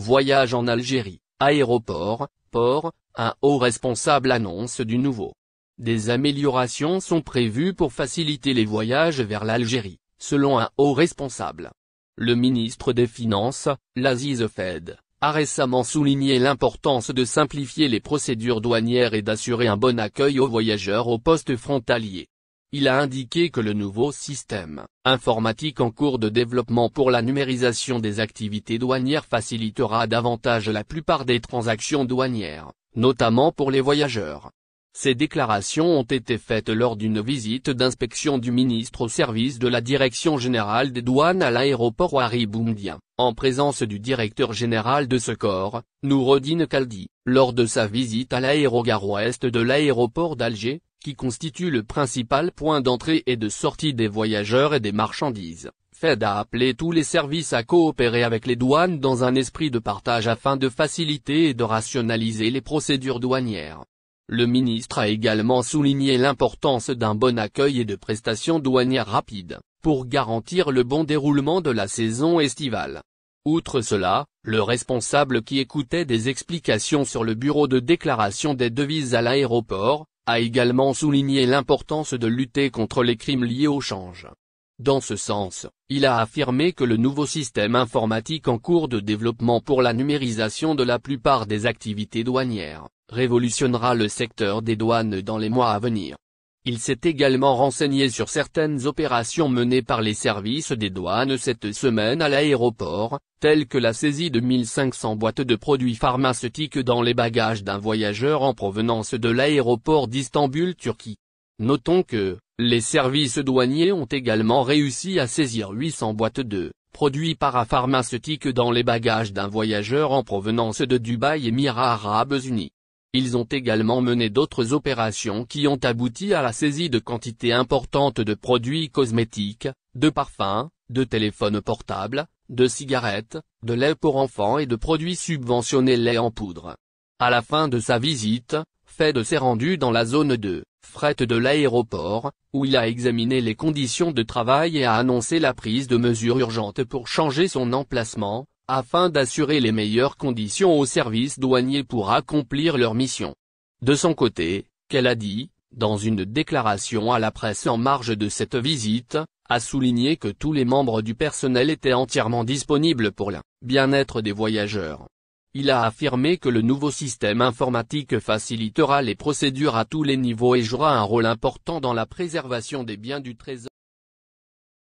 Voyage en Algérie, aéroport, port, un haut responsable annonce du nouveau. Des améliorations sont prévues pour faciliter les voyages vers l'Algérie, selon un haut responsable. Le ministre des Finances, Laziz Fed, a récemment souligné l'importance de simplifier les procédures douanières et d'assurer un bon accueil aux voyageurs aux postes frontaliers il a indiqué que le nouveau système informatique en cours de développement pour la numérisation des activités douanières facilitera davantage la plupart des transactions douanières, notamment pour les voyageurs. Ces déclarations ont été faites lors d'une visite d'inspection du ministre au service de la Direction générale des douanes à l'aéroport Wari en présence du directeur général de ce corps, Nourodine Kaldi, lors de sa visite à l'aérogare ouest de l'aéroport d'Alger, qui constitue le principal point d'entrée et de sortie des voyageurs et des marchandises. Fed a appelé tous les services à coopérer avec les douanes dans un esprit de partage afin de faciliter et de rationaliser les procédures douanières. Le ministre a également souligné l'importance d'un bon accueil et de prestations douanières rapides, pour garantir le bon déroulement de la saison estivale. Outre cela, le responsable qui écoutait des explications sur le bureau de déclaration des devises à l'aéroport, a également souligné l'importance de lutter contre les crimes liés au change. Dans ce sens, il a affirmé que le nouveau système informatique en cours de développement pour la numérisation de la plupart des activités douanières, révolutionnera le secteur des douanes dans les mois à venir. Il s'est également renseigné sur certaines opérations menées par les services des douanes cette semaine à l'aéroport, telles que la saisie de 1500 boîtes de produits pharmaceutiques dans les bagages d'un voyageur en provenance de l'aéroport d'Istanbul Turquie. Notons que, les services douaniers ont également réussi à saisir 800 boîtes de produits parapharmaceutiques dans les bagages d'un voyageur en provenance de Dubaï Émirats Arabes Unis. Ils ont également mené d'autres opérations qui ont abouti à la saisie de quantités importantes de produits cosmétiques, de parfums, de téléphones portables, de cigarettes, de lait pour enfants et de produits subventionnés lait en poudre. À la fin de sa visite, Fed s'est rendu dans la zone 2, fret de l'aéroport, où il a examiné les conditions de travail et a annoncé la prise de mesures urgentes pour changer son emplacement, afin d'assurer les meilleures conditions aux services douaniers pour accomplir leur mission. De son côté, qu'elle a dit, dans une déclaration à la presse en marge de cette visite, a souligné que tous les membres du personnel étaient entièrement disponibles pour le bien-être des voyageurs. Il a affirmé que le nouveau système informatique facilitera les procédures à tous les niveaux et jouera un rôle important dans la préservation des biens du trésor.